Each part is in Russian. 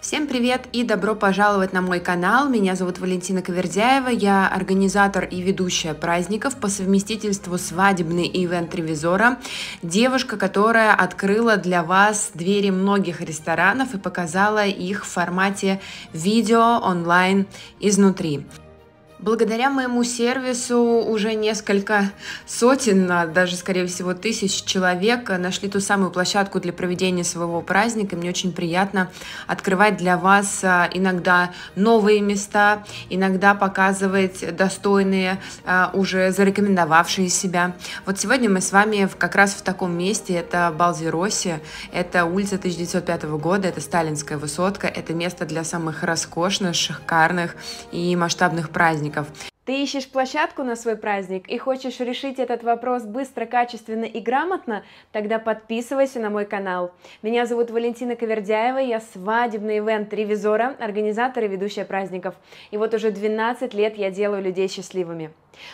Всем привет и добро пожаловать на мой канал. Меня зовут Валентина Ковердяева, я организатор и ведущая праздников по совместительству свадебный ивент ревизора, девушка, которая открыла для вас двери многих ресторанов и показала их в формате видео онлайн изнутри. Благодаря моему сервису уже несколько сотен, а даже, скорее всего, тысяч человек нашли ту самую площадку для проведения своего праздника. Мне очень приятно открывать для вас а, иногда новые места, иногда показывать достойные, а, уже зарекомендовавшие себя. Вот сегодня мы с вами как раз в таком месте. Это Балзироси, это улица 1905 года, это Сталинская высотка, это место для самых роскошных, шикарных и масштабных праздников праздников. Ты ищешь площадку на свой праздник и хочешь решить этот вопрос быстро, качественно и грамотно? Тогда подписывайся на мой канал. Меня зовут Валентина Ковердяева, я свадебный ивент ревизора, организатор и ведущая праздников. И вот уже 12 лет я делаю людей счастливыми.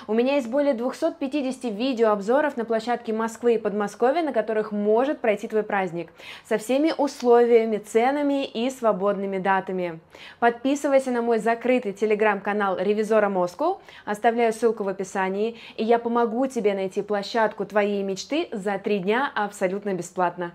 У меня есть более 250 видеообзоров на площадке Москвы и Подмосковья, на которых может пройти твой праздник, со всеми условиями, ценами и свободными датами. Подписывайся на мой закрытый телеграм-канал Ревизора Москву, оставляю ссылку в описании, и я помогу тебе найти площадку твоей мечты за три дня абсолютно бесплатно.